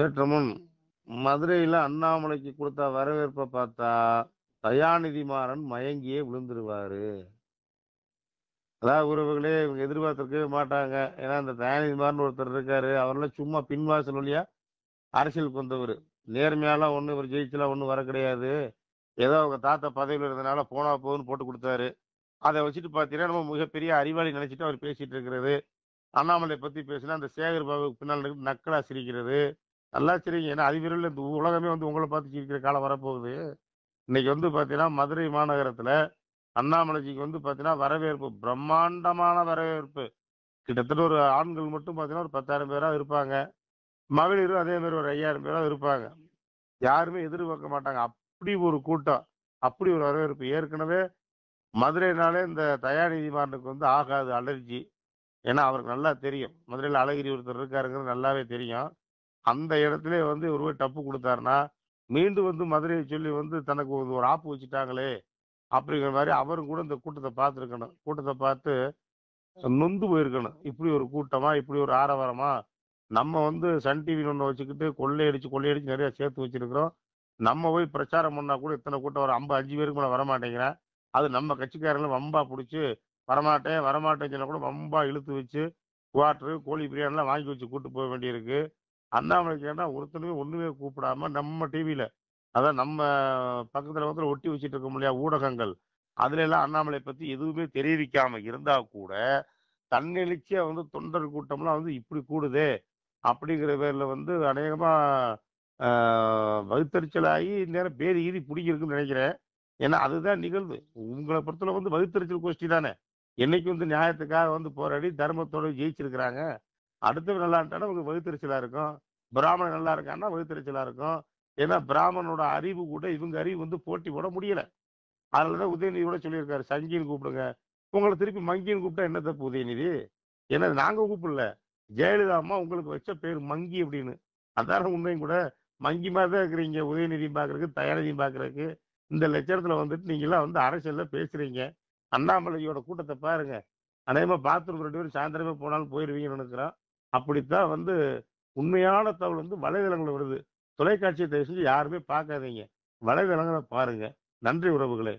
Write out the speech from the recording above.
சற்று மதுரையில மதுரையில் அண்ணாமலைக்கு கொடுத்த வரவேற்பை பார்த்தா தயாநிதி மாறன் மயங்கியே விழுந்துருவாரு அதாவது உறவுகளே இவங்க எதிர்பார்த்திருக்கவே மாட்டாங்க ஏன்னா இந்த தயாநிதி மாறன் ஒருத்தர் இருக்காரு அவரெல்லாம் சும்மா பின்வாசல் வழியா அரசியலுக்கு வந்தவர் நேர்மையாலாம் ஒன்றும் இவர் ஜெயிச்சலாம் ஒன்றும் வர கிடையாது ஏதோ அவங்க தாத்தா பதவியில் இருந்தனால போனா போகுதுன்னு போட்டு கொடுத்தாரு அதை வச்சுட்டு பார்த்தீங்கன்னா நம்ம மிகப்பெரிய அறிவாளி நினைச்சிட்டு அவர் பேசிட்டு இருக்கிறது அண்ணாமலை பத்தி பேசினா அந்த சேகர் பாபுக்கு பின்னால் நக்கலா சிரிக்கிறது நல்லா சரிங்க ஏன்னா அதிபரில் இந்த உலகமே வந்து உங்களை பார்த்து சிரிக்கிற காலம் வரப்போகுது இன்னைக்கு வந்து பார்த்தீங்கன்னா மதுரை மாநகரத்தில் அண்ணாமலைஜிக்கு வந்து பார்த்தீங்கன்னா வரவேற்பு பிரம்மாண்டமான வரவேற்பு கிட்டத்தட்ட ஒரு ஆண்கள் மட்டும் பார்த்தீங்கன்னா ஒரு பத்தாயிரம் பேராக இருப்பாங்க மகளிரும் அதே மாதிரி ஒரு ஐயாயிரம் பேராக இருப்பாங்க யாருமே எதிர்பார்க்க மாட்டாங்க அப்படி ஒரு கூட்டம் அப்படி ஒரு வரவேற்பு ஏற்கனவே மதுரைனாலே இந்த தயாநிதிமாறனுக்கு வந்து ஆகாது அலர்ஜி ஏன்னா அவருக்கு நல்லா தெரியும் மதுரையில் அழகிரி ஒருத்தர் இருக்காருங்கிறது நல்லாவே தெரியும் அந்த இடத்துல வந்து ஒருவர் டப்பு கொடுத்தாருன்னா மீண்டும் வந்து மதுரையை சொல்லி வந்து தனக்கு ஒரு ஆப்பு வச்சுட்டாங்களே அப்படிங்கிற மாதிரி அவரும் கூட இந்த கூட்டத்தை பார்த்துருக்கணும் கூட்டத்தை பார்த்து நொந்து போயிருக்கணும் இப்படி ஒரு கூட்டமா இப்படி ஒரு ஆரவாரமா நம்ம வந்து சன் டிவி ஒன்று வச்சுக்கிட்டு கொள்ளையடிச்சு கொள்ளையடிச்சு நிறைய சேர்த்து வச்சிருக்கிறோம் நம்ம போய் பிரச்சாரம் பண்ணா கூட இத்தனை கூட்டம் ஒரு ஐம்பது அஞ்சு பேருக்கு மேலே வரமாட்டேங்கிறேன் அது நம்ம கட்சிக்காரங்களும் வம்பா பிடிச்சி வரமாட்டேன் வரமாட்டேன்னு சொன்னா கூட வம்பா இழுத்து வச்சு குவாட்ரு கோழி பிரியாணிலாம் வாங்கி வச்சு கூட்டு போக வேண்டியிருக்கு அண்ணாமலைக்கு ஏன்னா ஒருத்தனுமே ஒண்ணுமே கூப்பிடாம நம்ம டிவியில அதான் நம்ம பக்கத்துல வந்து ஒட்டி வச்சுட்டு இருக்க முடியாது ஊடகங்கள் அதுல எல்லாம் அண்ணாமலை பத்தி எதுவுமே தெரிவிக்காம இருந்தா கூட தன்னெழுச்சியா வந்து தொண்டர் கூட்டம்லாம் வந்து இப்படி கூடுதே அப்படிங்கிற பேர்ல வந்து அநேகமா வகுத்தறிச்சலாகி நேரம் பேர் ஈதி பிடிக்கிருக்குன்னு நினைக்கிறேன் ஏன்னா அதுதான் நிகழ்வு உங்களை பொறுத்தல வந்து வகுத்தறிச்சல் கோஷ்டி தானே என்னைக்கு வந்து நியாயத்துக்காக வந்து போராடி தர்மத்தோட ஜெயிச்சிருக்கிறாங்க அடுத்தவர் நல்லா இருந்தா நமக்கு வகுத்தறிச்சலா இருக்கும் பிராமணன் நல்லா இருக்கான்னா வகுத்தறிச்சலா இருக்கும் ஏன்னா பிராமணனோட அறிவு கூட இவங்க அறிவு வந்து போட்டி போட முடியல அதனாலதான் உதயநிதி கூட சொல்லியிருக்காரு சங்கின்னு கூப்பிடுங்க உங்களை திருப்பி மங்கின்னு கூப்பிட்டா என்ன தப்பு உதயநிதி ஏன்னா நாங்க கூப்பிடல ஜெயலலிதா அம்மா உங்களுக்கு வச்ச பேர் மங்கி அப்படின்னு அதான உண்மையும் கூட மங்கி மாதிரி தான் இருக்கிறீங்க உதயநிதியும் பார்க்கறதுக்கு தயாநிதி பார்க்கறதுக்கு இந்த லட்சத்தில் வந்துட்டு நீங்களாம் வந்து அரசியல்ல பேசுறீங்க அண்ணாமலையோட கூட்டத்தை பாருங்க அநேகமா பாத்ரூம் ரெண்டு பேரும் சாயந்தரமே போனாலும் போயிருவீங்கன்னு நினைக்கிறோம் அப்படித்தான் வந்து உண்மையான தகவல் வந்து வலைதளங்களில் வருது தொலைக்காட்சியை தயவு செஞ்சு யாருமே பார்க்காதீங்க வலைதளங்களை பாருங்க நன்றி உறவுகளே